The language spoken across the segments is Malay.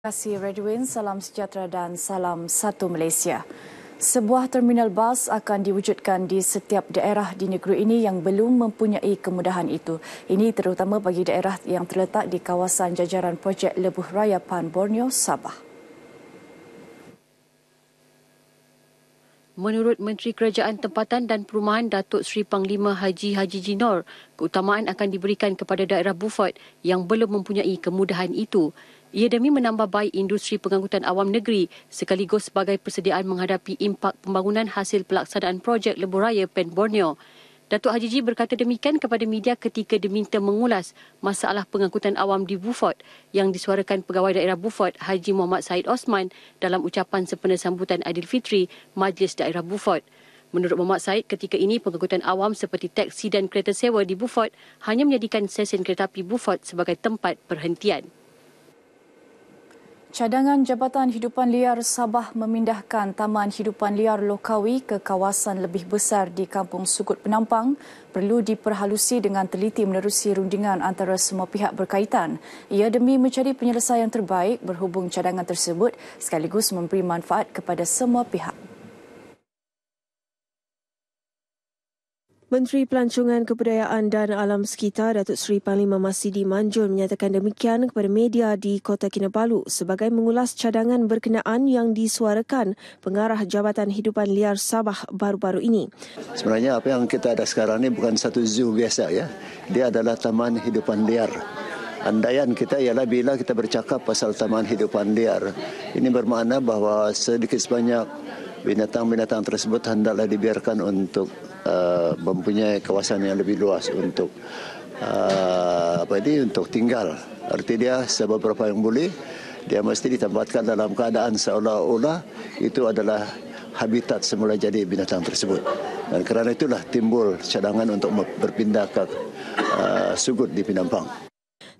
Terima kasih Redwin, salam sejahtera dan salam satu Malaysia. Sebuah terminal bas akan diwujudkan di setiap daerah di negeri ini yang belum mempunyai kemudahan itu. Ini terutama bagi daerah yang terletak di kawasan jajaran projek Lebuh Raya Pan Borneo, Sabah. Menurut Menteri Kerajaan Tempatan dan Perumahan Datuk Seri Panglima Haji Haji Jinor, keutamaan akan diberikan kepada daerah Beaufort yang belum mempunyai kemudahan itu. Ia demi menambah baik industri pengangkutan awam negeri sekaligus sebagai persediaan menghadapi impak pembangunan hasil pelaksanaan projek lebuh raya Pen Borneo. Datuk Haji Ji berkata demikian kepada media ketika diminta mengulas masalah pengangkutan awam di Buford, yang disuarakan pegawai daerah Buford Haji Muhammad Said Osman dalam ucapan sempena sambutan Fitri Majlis Daerah Buford. Menurut Muhammad Said, ketika ini pengangkutan awam seperti teksi dan kereta sewa di Buford hanya menjadikan stesen kereta api Buford sebagai tempat perhentian. Cadangan Jabatan Hidupan Liar Sabah memindahkan Taman Hidupan Liar Lokawi ke kawasan lebih besar di Kampung Sukut Penampang perlu diperhalusi dengan teliti menerusi rundingan antara semua pihak berkaitan. Ia demi mencari penyelesaian terbaik berhubung cadangan tersebut sekaligus memberi manfaat kepada semua pihak. Menteri Pelancongan Kebudayaan dan Alam Sekitar Datuk Seri Panglima Masidi Manjul menyatakan demikian kepada media di Kota Kinabalu sebagai mengulas cadangan berkenaan yang disuarakan pengarah Jabatan Hidupan Liar Sabah baru-baru ini. Sebenarnya apa yang kita ada sekarang ini bukan satu zoo biasa ya. Dia adalah Taman Hidupan Liar. Andaian kita ialah bila kita bercakap pasal Taman Hidupan Liar. Ini bermakna bahawa sedikit sebanyak binatang-binatang tersebut hendaklah dibiarkan untuk Uh, mempunyai kawasan yang lebih luas untuk uh, apa ini untuk tinggal. Arti dia berapa yang boleh dia mesti ditempatkan dalam keadaan seolah-olah itu adalah habitat semula jadi binatang tersebut. Dan kerana itulah timbul cadangan untuk berpindah ke uh, sugut di Pinampang.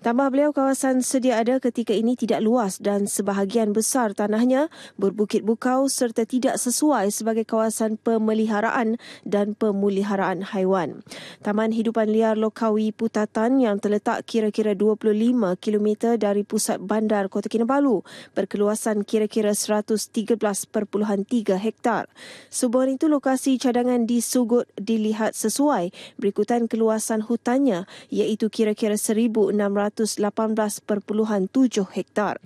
Tambah beliau kawasan sedia ada ketika ini tidak luas dan sebahagian besar tanahnya berbukit bukau serta tidak sesuai sebagai kawasan pemeliharaan dan pemuliharaan haiwan. Taman Hidupan Liar Lokawi Putatan yang terletak kira-kira 25 km dari pusat bandar Kota Kinabalu berkeluasan kira-kira 113.3 hektar. Sebuah itu lokasi cadangan di Sugut dilihat sesuai berikutan keluasan hutannya iaitu kira-kira 1,600. 118.7 hektar.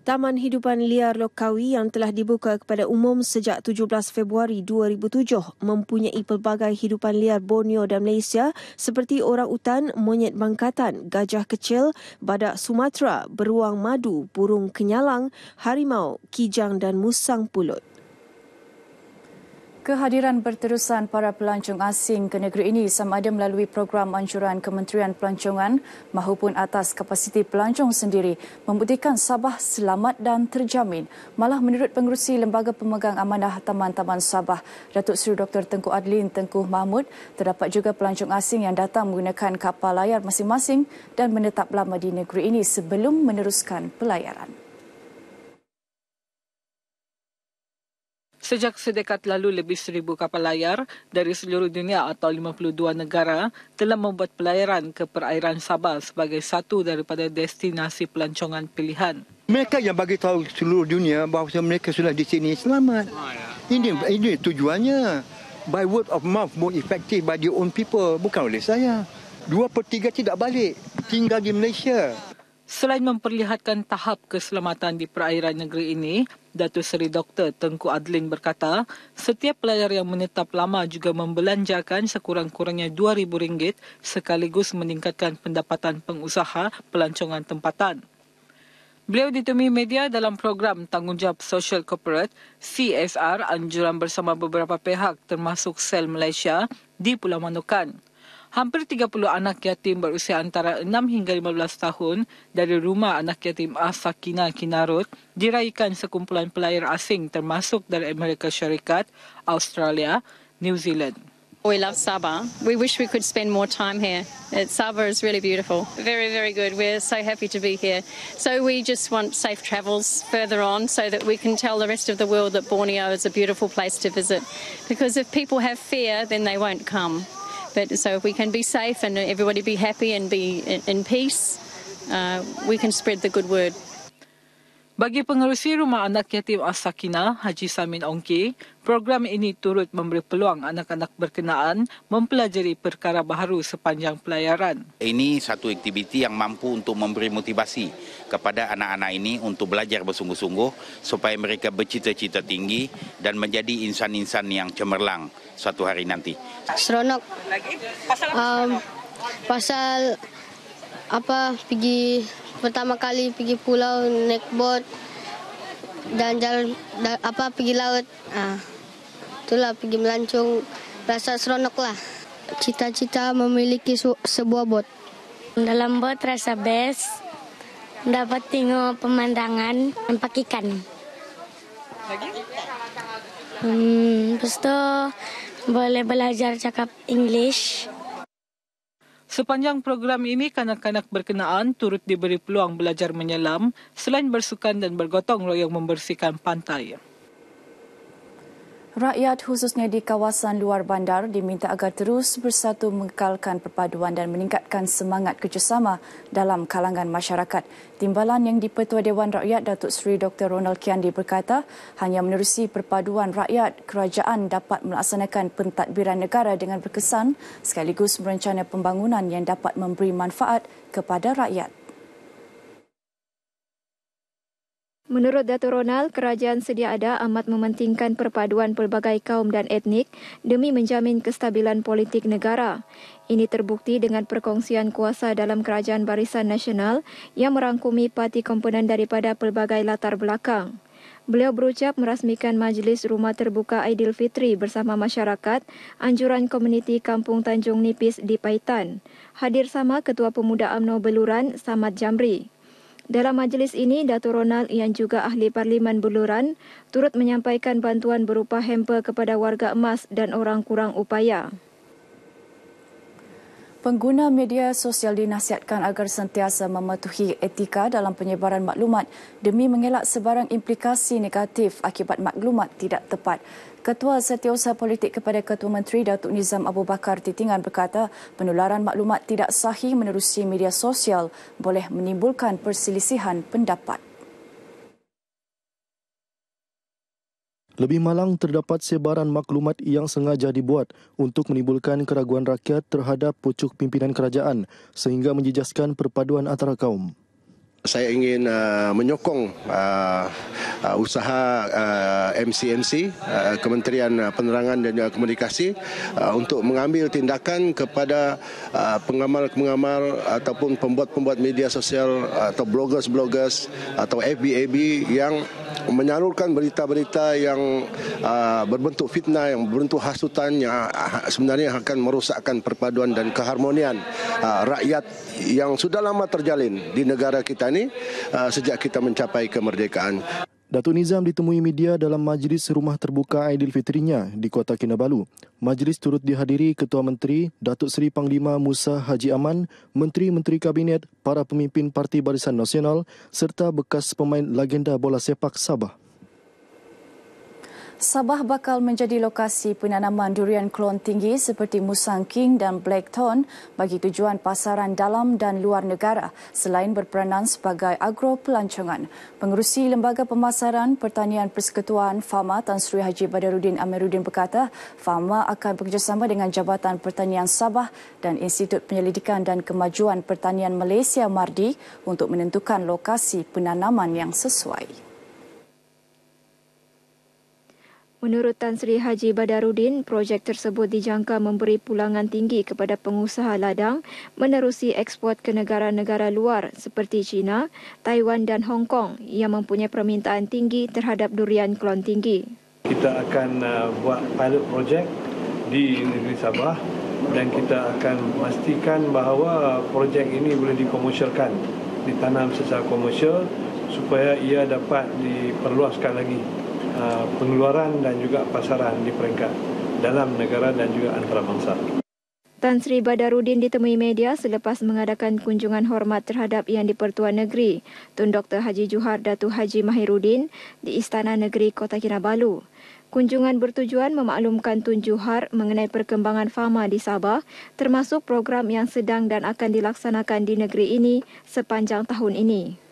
Taman Hidupan Liar Lokawi yang telah dibuka kepada umum sejak 17 Februari 2007 mempunyai pelbagai hidupan liar Borneo dan Malaysia seperti orang utan, monyet bangkatan, gajah kecil, badak Sumatera, beruang madu, burung kenyalang, harimau, kijang dan musang pulut. Kehadiran berterusan para pelancong asing ke negeri ini sama ada melalui program anjuran Kementerian Pelancongan maupun atas kapasiti pelancong sendiri membuktikan Sabah selamat dan terjamin. Malah menurut pengurusi Lembaga Pemegang Amanah Taman-Taman Sabah, Datuk Seri Dr. Tengku Adlin Tengku Mahmud, terdapat juga pelancong asing yang datang menggunakan kapal layar masing-masing dan menetap lama di negeri ini sebelum meneruskan pelayaran. Sejak sedekat lalu lebih seribu kapal layar dari seluruh dunia atau 52 negara telah membuat pelayaran ke perairan Sabah sebagai satu daripada destinasi pelancongan pilihan. Mereka yang bagi tahu seluruh dunia bahawa mereka sudah di sini selamat. Ini, ini tujuannya. By word of mouth more effective by their own people, bukan oleh saya. Dua per tiga tidak balik, tinggal di Malaysia. Selain memperlihatkan tahap keselamatan di perairan negeri ini, Datuk Seri Dr. Tengku Adlin berkata, setiap pelajar yang menetap lama juga membelanjakan sekurang-kurangnya rm ringgit sekaligus meningkatkan pendapatan pengusaha pelancongan tempatan. Beliau ditemui media dalam program Tanggungjawab Social Corporate, CSR, anjuran bersama beberapa pihak termasuk Sel Malaysia di Pulau Manukan hampir 30 anak yatim berusia antara 6 hingga 15 tahun dari rumah anak yatim Asakina Kinarut diraikan sekumpulan pelayar asing termasuk dari Amerika Syarikat, Australia, New Zealand. We love Sabah. We wish we could spend more time here. It, Sabah is really beautiful. Very, very good. We're so happy to be here. So we just want safe travels further on so that we can tell the rest of the world that Borneo is a beautiful place to visit. Because if people have fear, then they won't come. But so if we can be safe and everybody be happy and be in, in peace, uh, we can spread the good word. Bagi pengerusi rumah anak yatim Asakina, Haji Samin Ongke, program ini turut memberi peluang anak-anak berkenaan mempelajari perkara baru sepanjang pelayaran. Ini satu aktiviti yang mampu untuk memberi motivasi kepada anak-anak ini untuk belajar bersungguh-sungguh supaya mereka bercita-cita tinggi dan menjadi insan-insan yang cemerlang suatu hari nanti. Seronok. Um, pasal apa pergi pertama kali pergi pulau naik bot dan jalan dan apa pergi laut. Ah. Itulah pergi melancung rasa seronok lah. Cita-cita memiliki su, sebuah bot. Dalam bot rasa best. Dapat tengok pemandangan nampak ikan. Hmm, terus boleh belajar cakap English. Sepanjang program ini, kanak-kanak berkenaan turut diberi peluang belajar menyelam selain bersukan dan bergotong royong membersihkan pantai. Rakyat khususnya di kawasan luar bandar diminta agar terus bersatu mengekalkan perpaduan dan meningkatkan semangat kerjasama dalam kalangan masyarakat. Timbalan yang dipetua Dewan Rakyat Datuk Seri Dr. Ronald Kiandi berkata, hanya menerusi perpaduan rakyat, kerajaan dapat melaksanakan pentadbiran negara dengan berkesan sekaligus merencana pembangunan yang dapat memberi manfaat kepada rakyat. Menurut Dato Ronald, kerajaan sedia ada amat mementingkan perpaduan pelbagai kaum dan etnik demi menjamin kestabilan politik negara. Ini terbukti dengan perkongsian kuasa dalam Kerajaan Barisan Nasional yang merangkumi parti komponen daripada pelbagai latar belakang. Beliau berucap merasmikan Majlis Rumah Terbuka Aidilfitri bersama masyarakat anjuran komuniti Kampung Tanjung Nipis di Paitan. Hadir sama Ketua Pemuda AMNO Beluran, Samad Jamri. Dalam majlis ini, Dato Ronald yang juga ahli Parlimen Buluran turut menyampaikan bantuan berupa hamper kepada warga emas dan orang kurang upaya. Pengguna media sosial dinasihatkan agar sentiasa mematuhi etika dalam penyebaran maklumat demi mengelak sebarang implikasi negatif akibat maklumat tidak tepat. Ketua Setiausaha Politik kepada Ketua Menteri Datuk Nizam Abu Bakar Titingan berkata penularan maklumat tidak sahih menerusi media sosial boleh menimbulkan perselisihan pendapat. Lebih malang terdapat sebaran maklumat yang sengaja dibuat untuk menimbulkan keraguan rakyat terhadap pucuk pimpinan kerajaan sehingga menjejaskan perpaduan antara kaum saya ingin uh, menyokong uh, uh, usaha uh, MCMC uh, Kementerian Penerangan dan Komunikasi uh, untuk mengambil tindakan kepada uh, pengamal-pengamal ataupun pembuat-pembuat media sosial uh, atau bloggers-bloggers atau FBAB yang menyalurkan berita-berita yang uh, berbentuk fitnah yang berbentuk hasutan yang uh, sebenarnya akan merosakkan perpaduan dan keharmonian uh, rakyat yang sudah lama terjalin di negara kita ini uh, sejak kita mencapai kemerdekaan. Datuk Nizam ditemui media dalam majlis rumah terbuka Aidilfitrinya di Kota Kinabalu. Majlis turut dihadiri Ketua Menteri Datuk Seri Panglima Musa Haji Aman, menteri-menteri kabinet, para pemimpin Parti Barisan Nasional serta bekas pemain legenda bola sepak Sabah. Sabah bakal menjadi lokasi penanaman durian klon tinggi seperti Musang King dan Black Thorn bagi tujuan pasaran dalam dan luar negara selain berperanan sebagai agro pelancongan. Pengerusi Lembaga Pemasaran Pertanian Persekutuan FAMA Tan Sri Haji Badarudin Amiruddin berkata FAMA akan bekerjasama dengan Jabatan Pertanian Sabah dan Institut Penyelidikan dan Kemajuan Pertanian Malaysia MARDI untuk menentukan lokasi penanaman yang sesuai. Menurut Tan Sri Haji Badarudin, projek tersebut dijangka memberi pulangan tinggi kepada pengusaha ladang menerusi ekspor ke negara-negara luar seperti China, Taiwan dan Hong Kong yang mempunyai permintaan tinggi terhadap durian klon tinggi. Kita akan uh, buat pilot projek di negeri Sabah dan kita akan memastikan bahawa projek ini boleh dikomersialkan, ditanam secara komersial supaya ia dapat diperluaskan lagi Uh, pengeluaran dan juga pasaran di peringkat dalam negara dan juga antarabangsa. Tan Sri Badarudin ditemui media selepas mengadakan kunjungan hormat terhadap Yang di-Pertua Negeri, Tun Dr. Haji Juhar Datu Haji Mahirudin di Istana Negeri Kota Kinabalu. Kunjungan bertujuan memaklumkan Tun Juhar mengenai perkembangan fama di Sabah termasuk program yang sedang dan akan dilaksanakan di negeri ini sepanjang tahun ini.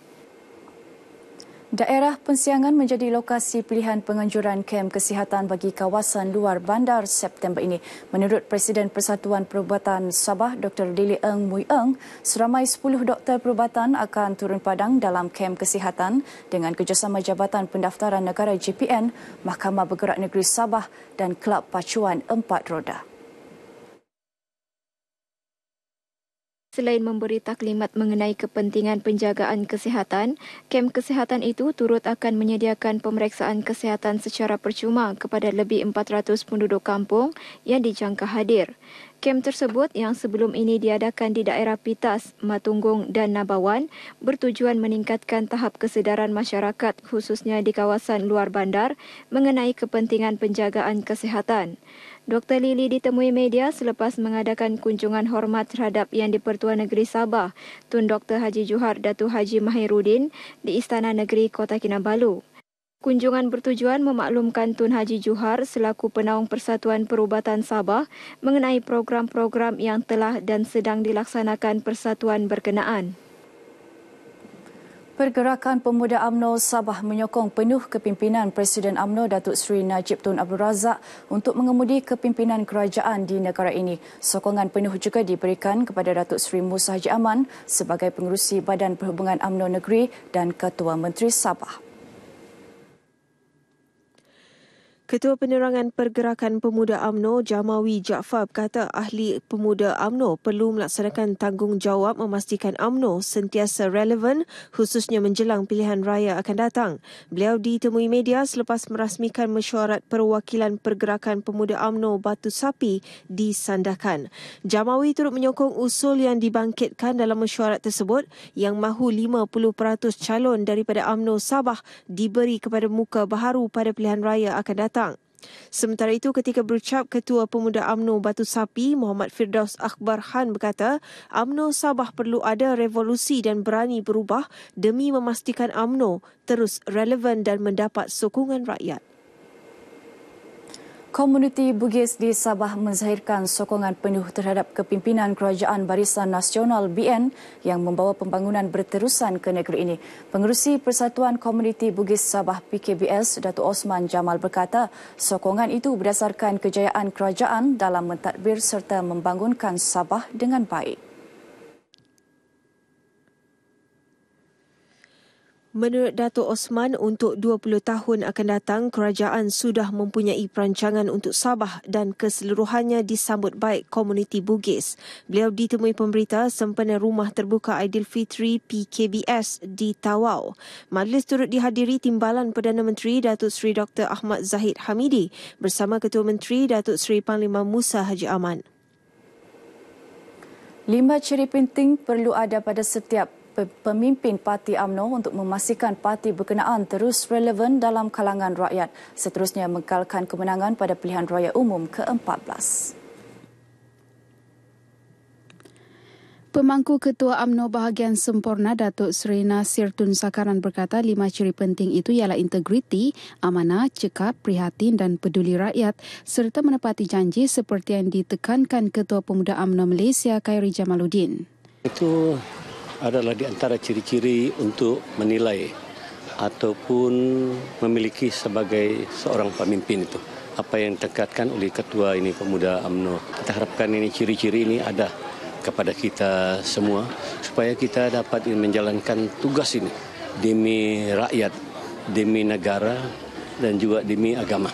Daerah Pensiangan menjadi lokasi pilihan penganjuran kem kesihatan bagi kawasan luar bandar September ini. Menurut Presiden Persatuan Perubatan Sabah, Dr. Lili Eng Mui Eng, seramai 10 doktor perubatan akan turun padang dalam kem kesihatan dengan kerjasama Jabatan Pendaftaran Negara JPN, Mahkamah Bergerak Negeri Sabah dan Kelab Pacuan Empat Roda. Selain memberi taklimat mengenai kepentingan penjagaan kesihatan, kem kesihatan itu turut akan menyediakan pemeriksaan kesihatan secara percuma kepada lebih 400 penduduk kampung yang dijangka hadir. Kem tersebut yang sebelum ini diadakan di daerah Pitas, Matunggung dan Nabawan bertujuan meningkatkan tahap kesedaran masyarakat khususnya di kawasan luar bandar mengenai kepentingan penjagaan kesihatan. Dr. Lili ditemui media selepas mengadakan kunjungan hormat terhadap Yang di-Pertuan Negeri Sabah, Tun Dr. Haji Juhar Datu Haji Mahirudin di Istana Negeri Kota Kinabalu. Kunjungan bertujuan memaklumkan Tun Haji Juhar selaku penaung Persatuan Perubatan Sabah mengenai program-program yang telah dan sedang dilaksanakan persatuan berkenaan. Pergerakan Pemuda AMNO Sabah menyokong penuh kepimpinan Presiden AMNO Datuk Seri Najib Tun Abdul Razak untuk mengemudi kepimpinan kerajaan di negara ini. Sokongan penuh juga diberikan kepada Datuk Seri Musa Haji Aman sebagai pengurusi Badan Perhubungan AMNO Negeri dan Ketua Menteri Sabah. Ketua Penerangan Pergerakan Pemuda AMNO Jamawi Jaafar berkata ahli pemuda AMNO perlu melaksanakan tanggungjawab memastikan AMNO sentiasa relevan khususnya menjelang pilihan raya akan datang. Beliau ditemui media selepas merasmikan mesyuarat perwakilan Pergerakan Pemuda AMNO Batu Sapi di Sandakan. Jamawi turut menyokong usul yang dibangkitkan dalam mesyuarat tersebut yang mahu 50% calon daripada AMNO Sabah diberi kepada muka baharu pada pilihan raya akan datang Sementara itu ketika berucap Ketua Pemuda AMNO Batu Sapi Muhammad Firdaus Akbar Khan berkata AMNO Sabah perlu ada revolusi dan berani berubah demi memastikan AMNO terus relevan dan mendapat sokongan rakyat. Komuniti Bugis di Sabah menzahirkan sokongan penuh terhadap kepimpinan Kerajaan Barisan Nasional BN yang membawa pembangunan berterusan ke negeri ini. Pengerusi Persatuan Komuniti Bugis Sabah PKBS, Datuk Osman Jamal berkata, sokongan itu berdasarkan kejayaan kerajaan dalam mentadbir serta membangunkan Sabah dengan baik. Menurut Dato Osman, untuk 20 tahun akan datang, kerajaan sudah mempunyai perancangan untuk Sabah dan keseluruhannya disambut baik komuniti Bugis. Beliau ditemui pemberita sempena Rumah Terbuka Aidilfitri PKBS di Tawau. Majlis turut dihadiri Timbalan Perdana Menteri Datuk Seri Dr. Ahmad Zahid Hamidi bersama Ketua Menteri Datuk Seri Panglima Musa Haji Aman. Lima ciri penting perlu ada pada setiap pemimpin parti AMNO untuk memastikan parti berkenaan terus relevan dalam kalangan rakyat seterusnya mengekalkan kemenangan pada pilihan raya umum ke-14. Pemangku Ketua AMNO Bahagian Sempurna Datuk Seri Nasir Tun Sakaran berkata lima ciri penting itu ialah integriti, amanah, cekap, prihatin dan peduli rakyat serta menepati janji seperti yang ditekankan Ketua Pemuda AMNO Malaysia Khairi Jamaluddin. Itu adalah di antara ciri-ciri untuk menilai ataupun memiliki sebagai seorang pemimpin itu. Apa yang ditekatkan oleh Ketua ini Pemuda UMNO. Kita harapkan ini ciri-ciri ini ada kepada kita semua supaya kita dapat menjalankan tugas ini demi rakyat, demi negara dan juga demi agama.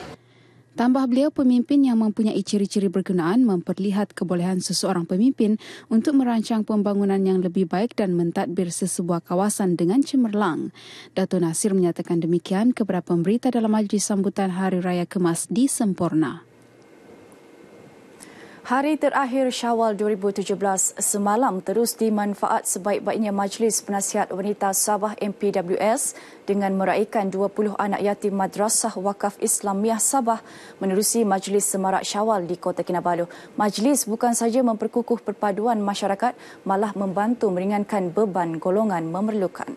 Tambah beliau, pemimpin yang mempunyai ciri-ciri berkenaan memperlihat kebolehan seseorang pemimpin untuk merancang pembangunan yang lebih baik dan mentadbir sesebuah kawasan dengan cemerlang. Dato' Nasir menyatakan demikian kepada pemberita dalam majlis sambutan Hari Raya Kemas di Sempurna. Hari terakhir Syawal 2017 semalam terus dimanfaat sebaik-baiknya Majlis Penasihat Wanita Sabah MPWS dengan meraihkan 20 anak yatim Madrasah Wakaf Islamiah Sabah menerusi Majlis Semarak Syawal di Kota Kinabalu. Majlis bukan saja memperkukuh perpaduan masyarakat malah membantu meringankan beban golongan memerlukan.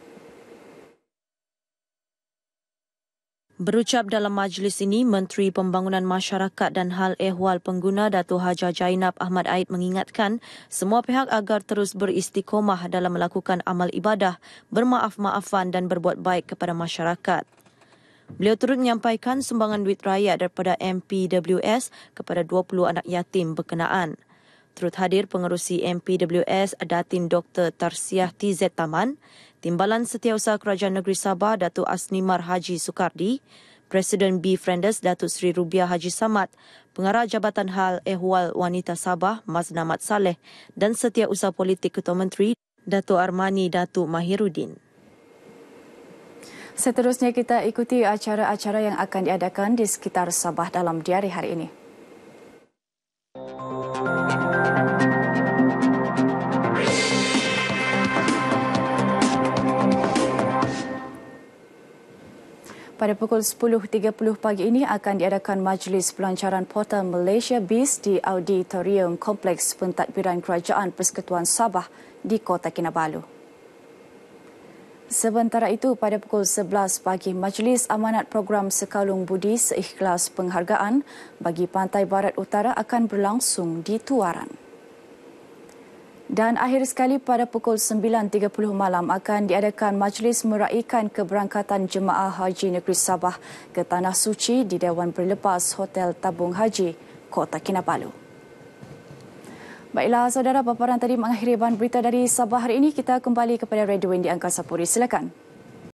Berucap dalam majlis ini, Menteri Pembangunan Masyarakat dan Hal Ehwal Pengguna Dato Haja Jainab Ahmad Aid mengingatkan semua pihak agar terus beristiqomah dalam melakukan amal ibadah, bermaaf-maafan dan berbuat baik kepada masyarakat. Beliau turut menyampaikan sumbangan duit rakyat daripada MPWS kepada 20 anak yatim berkenaan. Turut hadir pengerusi MPWS Datin Dr. Tarsiah TZ Taman, Timbalan Setiausaha Kerajaan Negeri Sabah Datuk Asnimar Haji Sukardi, Presiden B. Frenders Datuk Seri Rubiah Haji Samad, Pengarah Jabatan Hal Ehwal Wanita Sabah Mas Namat Saleh dan Setiausaha Politik Ketua Menteri Datuk Armani Datuk Mahirudin. Seterusnya kita ikuti acara-acara yang akan diadakan di sekitar Sabah dalam diari hari ini. Pada pukul 10.30 pagi ini akan diadakan Majlis Pelancaran Portal Malaysia BIS di Auditorium Kompleks Pentadbiran Kerajaan Persekutuan Sabah di Kota Kinabalu. Sementara itu, pada pukul 11 pagi, Majlis Amanat Program Sekalung Budi Seikhlas Penghargaan bagi Pantai Barat Utara akan berlangsung di Tuaran. Dan akhir sekali pada pukul 9.30 malam akan diadakan majlis meraihkan keberangkatan Jemaah Haji Negeri Sabah ke Tanah Suci di Dewan Berlepas Hotel Tabung Haji, Kota Kinabalu. Baiklah saudara, paparan tadi mengakhiri bahan berita dari Sabah hari ini. Kita kembali kepada Redwin di Angkasa Puri. Silakan. Silakan.